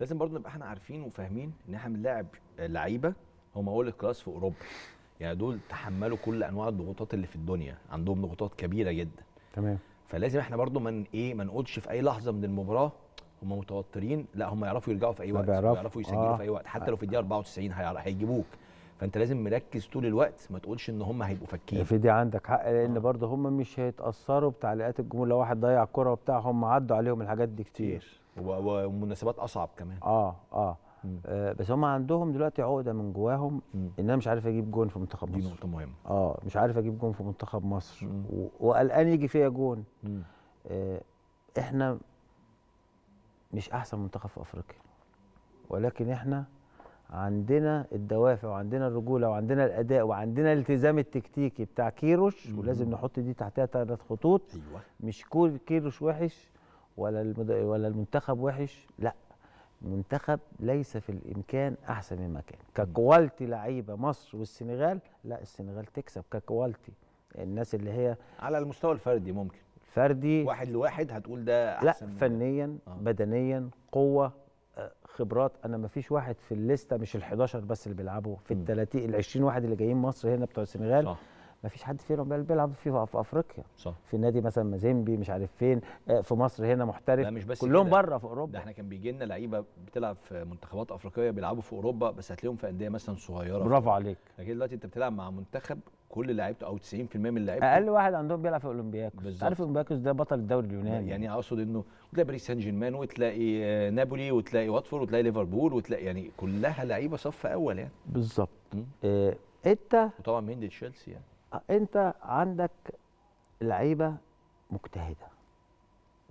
لازم برضو نبقى احنا عارفين وفاهمين ان احنا بنلاعب لعيبه هم اول الكلاس في اوروبا يعني دول تحملوا كل انواع الضغوطات اللي في الدنيا عندهم ضغوطات كبيره جدا تمام فلازم احنا برضو من ايه ما نقولش في اي لحظه من المباراه هم متوترين لا هم يعرفوا يرجعوا في اي وقت بيعرفوا يعرفوا يسجلوا آه. في اي آه. وقت حتى لو في الدقيقه 94 هيجيبوك فانت لازم مركز طول الوقت ما تقولش ان هم هيبقوا فاكين في دي عندك حق لان آه. برضه هم مش هيتاثروا بتعليقات الجمهور لو واحد ضيع كره وبتاع هم عدوا عليهم الحاجات دي كتير ومناسبات اصعب كمان اه اه مم. آه، بس هم عندهم دلوقتي عقده من جواهم مم. ان انا مش عارف اجيب جون في منتخب مصر دي نقطه مهمه اه مش عارف اجيب جون في منتخب مصر وقلقان يجي فيا جون آه احنا مش احسن منتخب في افريقيا ولكن احنا عندنا الدوافع وعندنا الرجوله وعندنا الاداء وعندنا الالتزام التكتيكي بتاع كيروش مم. ولازم نحط دي تحتها ثلاث خطوط ايوه مش كيروش وحش ولا المد... ولا المنتخب وحش لا المنتخب ليس في الامكان احسن مما كان ككوالتي لعيبه مصر والسنغال لا السنغال تكسب ككوالتي الناس اللي هي على المستوى الفردي ممكن فردي واحد لواحد هتقول ده احسن لا فنيا آه. بدنيا قوه آه، خبرات انا ما فيش واحد في الليسته مش ال11 بس اللي بيلعبوا في ال30 ال20 واحد اللي جايين مصر هنا بتوع السنغال صح. ما فيش حد فيهم بيلعب في في افريقيا صح. في نادي مثلا مازيمبي مش عارف فين آه، في مصر هنا محترف مش بس كلهم بره في اوروبا ده احنا كان بيجي لنا لعيبه بتلعب في منتخبات افريقيه بيلعبوا في اوروبا بس هتلاقيهم في انديه مثلا صغيره برافو عليك لكن دلوقتي انت بتلعب مع منتخب كل لعيبته او 90% من لعيبته اقل واحد عندهم بيلعب في اولمبياكوس عارف اولمبياكوس ده بطل الدوري اليوناني يعني اقصد انه تلاقي باريس سان جيرمان وتلاقي آه، نابولي وتلاقي واتفورد وتلاقي ليفربول وتلاقي يعني كلها لعيبه صف اول يعني بالظبط إيه انت وطبعا مين دي تشيلسي يعني انت عندك لعيبه مجتهده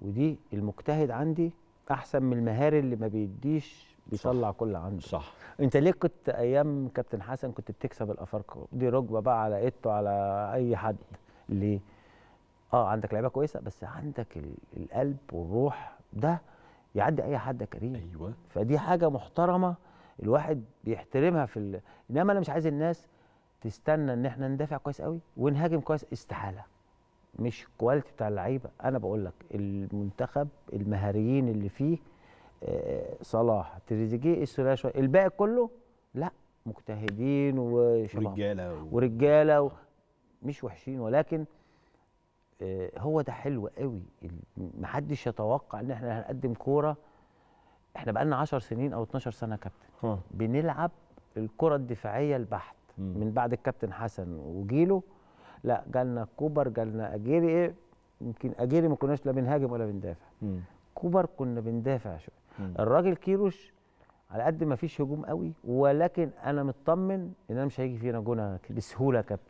ودي المجتهد عندي احسن من المهاري اللي ما بيديش بيطلع صح. كل عنده صح انت ليه كنت ايام كابتن حسن كنت بتكسب الافارقه دي ركبه بقى على ايدته على اي حد ليه اه عندك لعيبه كويسه بس عندك القلب والروح ده يعدي اي حد يا كريم ايوه فدي حاجه محترمه الواحد بيحترمها في ال... انما انا مش عايز الناس تستنى ان احنا ندافع كويس قوي ونهاجم كويس استحاله مش الكواليتي بتاع اللعيبه انا بقول لك المنتخب المهاريين اللي فيه آه، صلاح تريزيجيه السوليه شويه الباقي كله لا مجتهدين وشباب ورجاله و... ورجاله و... مش وحشين ولكن آه، هو ده حلو قوي محدش يتوقع ان احنا هنقدم كوره احنا بقالنا 10 سنين او 12 سنه كابتن بنلعب الكره الدفاعيه البحت من بعد الكابتن حسن وجيله لا جالنا كوبر جالنا اجيري إيه؟ يمكن اجيري ما كناش لا بنهاجم ولا بندافع كوبر كنا بندافع شويه الراجل كيروش على قد ما فيش هجوم قوي ولكن انا مطمن ان انا مش هيجي فينا جونه بسهوله كابتن